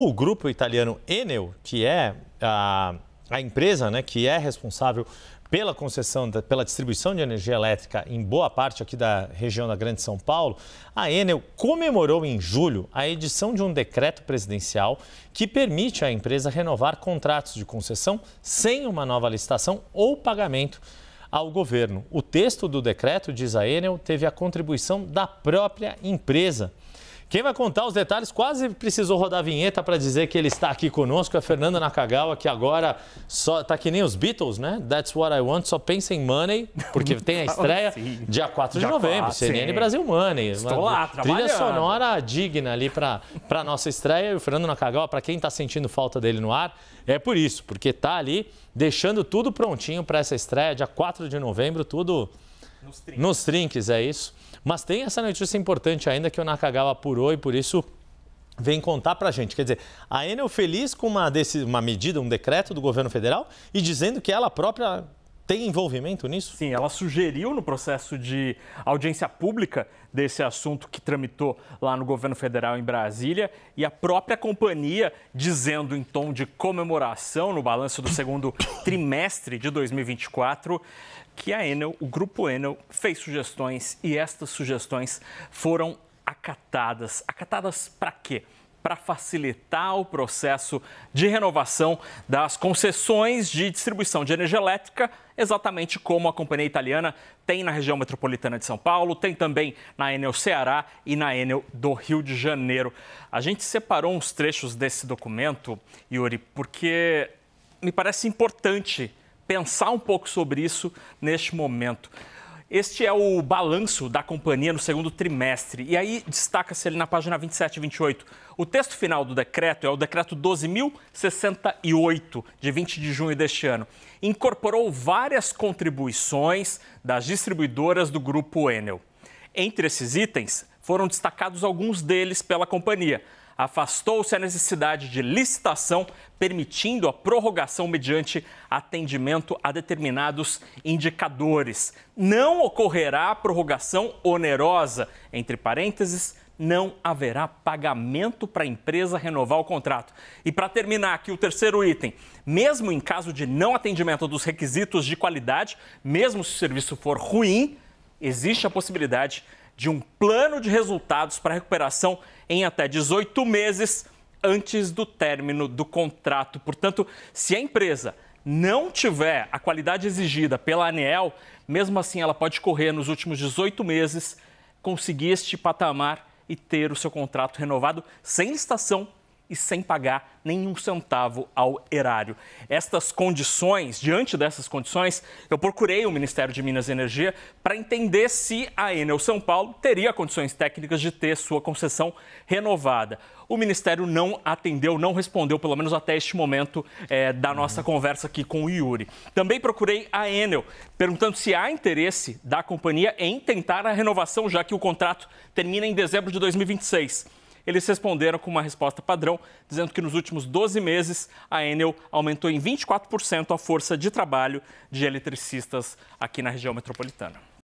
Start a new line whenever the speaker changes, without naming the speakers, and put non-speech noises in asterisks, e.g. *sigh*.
O grupo italiano Enel, que é a, a empresa né, que é responsável pela concessão, da, pela distribuição de energia elétrica em boa parte aqui da região da Grande São Paulo, a Enel comemorou em julho a edição de um decreto presidencial que permite à empresa renovar contratos de concessão sem uma nova licitação ou pagamento ao governo. O texto do decreto, diz a Enel, teve a contribuição da própria empresa. Quem vai contar os detalhes quase precisou rodar a vinheta para dizer que ele está aqui conosco, é Fernando Nakagawa, que agora só tá que nem os Beatles, né? That's what I want, só pensa em Money, porque *laughs* tem a estreia dia 4 de dia novembro, 4, CNN sim. Brasil Money. Estou uma lá, Trilha sonora digna ali para a nossa estreia. E o Fernando Nakagawa, para quem está sentindo falta dele no ar, é por isso, porque tá ali deixando tudo prontinho para essa estreia dia 4 de novembro, tudo nos trinques. Nos trinques, é isso. Mas tem essa notícia importante ainda que o Nakagawa apurou e por isso vem contar para a gente. Quer dizer, a Enel feliz com uma, desse, uma medida, um decreto do governo federal e dizendo que ela própria
tem envolvimento nisso? Sim, ela sugeriu no processo de audiência pública desse assunto que tramitou lá no governo federal em Brasília e a própria companhia dizendo em tom de comemoração no balanço do segundo *coughs* trimestre de 2024 que a Enel, o grupo Enel, fez sugestões e estas sugestões foram acatadas. Acatadas para quê? para facilitar o processo de renovação das concessões de distribuição de energia elétrica, exatamente como a companhia italiana tem na região metropolitana de São Paulo, tem também na Enel Ceará e na Enel do Rio de Janeiro. A gente separou uns trechos desse documento, Yuri, porque me parece importante pensar um pouco sobre isso neste momento. Este é o balanço da companhia no segundo trimestre. E aí destaca-se ele na página 27 e 28. O texto final do decreto é o decreto 12.068, de 20 de junho deste ano. Incorporou várias contribuições das distribuidoras do grupo Enel. Entre esses itens, foram destacados alguns deles pela companhia afastou-se a necessidade de licitação, permitindo a prorrogação mediante atendimento a determinados indicadores. Não ocorrerá prorrogação onerosa, entre parênteses, não haverá pagamento para a empresa renovar o contrato. E para terminar aqui o terceiro item, mesmo em caso de não atendimento dos requisitos de qualidade, mesmo se o serviço for ruim, existe a possibilidade de um plano de resultados para recuperação em até 18 meses antes do término do contrato. Portanto, se a empresa não tiver a qualidade exigida pela ANEEL, mesmo assim ela pode correr nos últimos 18 meses, conseguir este patamar e ter o seu contrato renovado sem licitação e sem pagar nenhum centavo ao erário. Estas condições, diante dessas condições, eu procurei o Ministério de Minas e Energia para entender se a Enel São Paulo teria condições técnicas de ter sua concessão renovada. O Ministério não atendeu, não respondeu, pelo menos até este momento é, da nossa conversa aqui com o Yuri. Também procurei a Enel, perguntando se há interesse da companhia em tentar a renovação, já que o contrato termina em dezembro de 2026. Eles responderam com uma resposta padrão, dizendo que nos últimos 12 meses a Enel aumentou em 24% a força de trabalho de eletricistas aqui na região metropolitana.